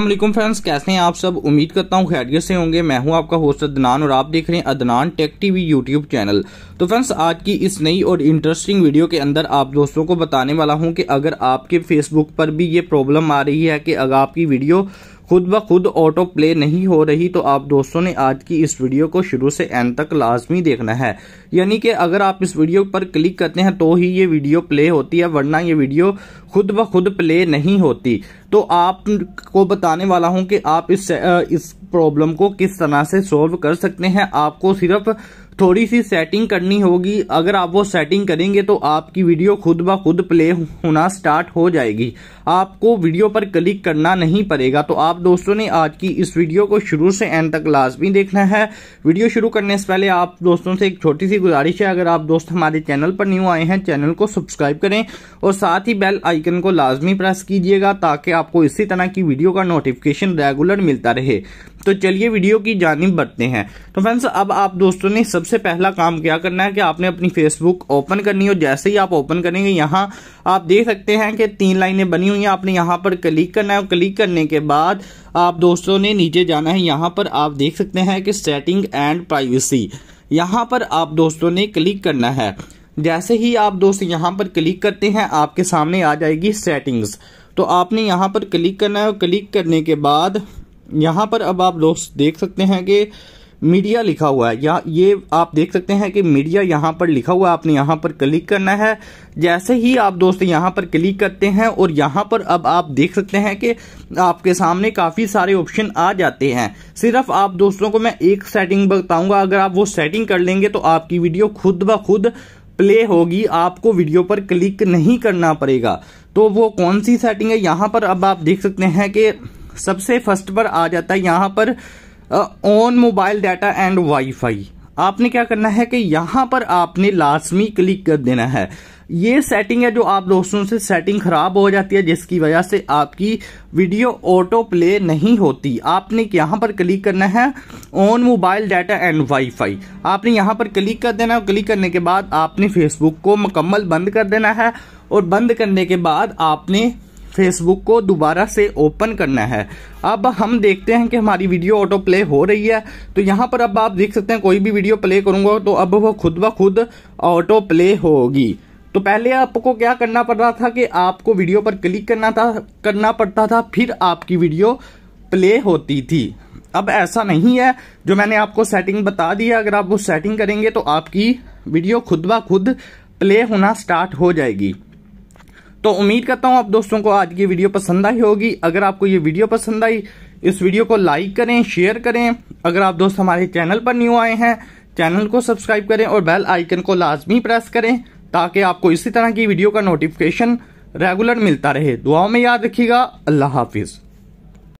अल्लाम फ्रेंड्स कैसे हैं आप सब उम्मीद करता हूँ खैरियत से होंगे मैं हूं आपका होस्ट अदनान और आप देख रहे हैं Adnan tech TV YouTube channel तो फ्रेंड्स आज की इस नई और इंटरेस्टिंग वीडियो के अंदर आप दोस्तों को बताने वाला हूं कि अगर आपके फेसबुक पर भी ये प्रॉब्लम आ रही है कि अगर आपकी वीडियो खुद ब खुद ऑटो प्ले नहीं हो रही तो आप दोस्तों ने आज की इस वीडियो को शुरू से एंड तक लाजमी देखना है यानी कि अगर आप इस वीडियो पर क्लिक करते हैं तो ही ये वीडियो प्ले होती है वरना ये वीडियो खुद ब खुद प्ले नहीं होती तो आपको बताने वाला हूं कि आप इस इस प्रॉब्लम को किस तरह से सॉल्व कर सकते हैं आपको सिर्फ थोड़ी सी सेटिंग करनी होगी अगर आप वो सेटिंग करेंगे तो आपकी वीडियो खुद ब खुद प्ले होना स्टार्ट हो जाएगी आपको वीडियो पर क्लिक करना नहीं पड़ेगा तो आप दोस्तों ने आज की इस वीडियो को शुरू से एंड तक लाजमी देखना है वीडियो शुरू करने से पहले आप दोस्तों से एक छोटी सी गुजारिश है अगर आप दोस्त हमारे चैनल पर न्यू आए हैं चैनल को सब्सक्राइब करें और साथ ही बेल आइकन को लाजमी प्रेस कीजिएगा ताकि आपको इसी तरह की वीडियो का नोटिफिकेशन रेगुलर मिलता रहे तो चलिए वीडियो की जानब बढ़ते हैं तो फ्रेंड्स अब आप दोस्तों ने सबसे पहला काम क्या करना है कि आपने अपनी फेसबुक ओपन करनी हो जैसे ही आप ओपन करेंगे यहाँ आप देख सकते हैं कि तीन लाइनें बनी हुई हैं आपने यहाँ पर क्लिक करना है क्लिक करने के बाद आप दोस्तों ने नीचे जाना है यहाँ पर आप देख सकते हैं कि सेटिंग एंड प्राइवेसी यहाँ पर आप दोस्तों ने क्लिक करना है जैसे ही आप दोस्त यहाँ पर क्लिक करते हैं आपके सामने आ जाएगी सेटिंग्स तो आपने यहाँ पर क्लिक करना है और क्लिक करने के बाद यहाँ पर अब आप दोस्त देख सकते हैं कि मीडिया लिखा हुआ है या ये आप देख सकते हैं कि मीडिया यहाँ पर लिखा हुआ है आपने यहाँ पर क्लिक करना है जैसे ही आप दोस्त यहाँ पर क्लिक करते हैं और यहाँ पर अब आप देख सकते हैं कि आपके सामने काफ़ी सारे ऑप्शन आ जाते हैं सिर्फ आप दोस्तों को मैं एक सेटिंग बताऊंगा अगर आप वो सेटिंग कर लेंगे तो आपकी वीडियो खुद ब खुद प्ले होगी आपको वीडियो पर क्लिक नहीं करना पड़ेगा तो वो कौन सी सेटिंग है यहाँ पर अब आप देख सकते हैं कि सबसे फर्स्ट पर आ जाता है यहाँ पर on mobile data and wifi आपने क्या करना है कि यहाँ पर आपने लाजमी क्लिक कर देना है ये सेटिंग है जो आप दोस्तों से सेटिंग खराब हो जाती है जिसकी वजह से आपकी वीडियो ऑटो प्ले नहीं होती आपने यहाँ पर क्लिक करना है on mobile data and wifi आपने यहाँ पर क्लिक कर देना है क्लिक करने के बाद आपने फेसबुक को मुकम्मल बंद कर देना है और बंद करने के बाद आपने फेसबुक को दोबारा से ओपन करना है अब हम देखते हैं कि हमारी वीडियो ऑटो प्ले हो रही है तो यहाँ पर अब आप देख सकते हैं कोई भी वीडियो प्ले करूँगा तो अब वो खुद ब खुद ऑटो प्ले होगी तो पहले आपको क्या करना पड़ रहा था कि आपको वीडियो पर क्लिक करना था करना पड़ता था फिर आपकी वीडियो प्ले होती थी अब ऐसा नहीं है जो मैंने आपको सेटिंग बता दी है अगर आप वो सेटिंग करेंगे तो आपकी वीडियो खुद ब खुद प्ले होना स्टार्ट हो जाएगी तो उम्मीद करता हूँ आप दोस्तों को आज की वीडियो पसंद आई होगी अगर आपको ये वीडियो पसंद आई इस वीडियो को लाइक करें शेयर करें अगर आप दोस्त हमारे चैनल पर न्यू आए हैं चैनल को सब्सक्राइब करें और बेल आइकन को लाजमी प्रेस करें ताकि आपको इसी तरह की वीडियो का नोटिफिकेशन रेगुलर मिलता रहे दुआओं में याद रखिएगा अल्लाह हाफिज़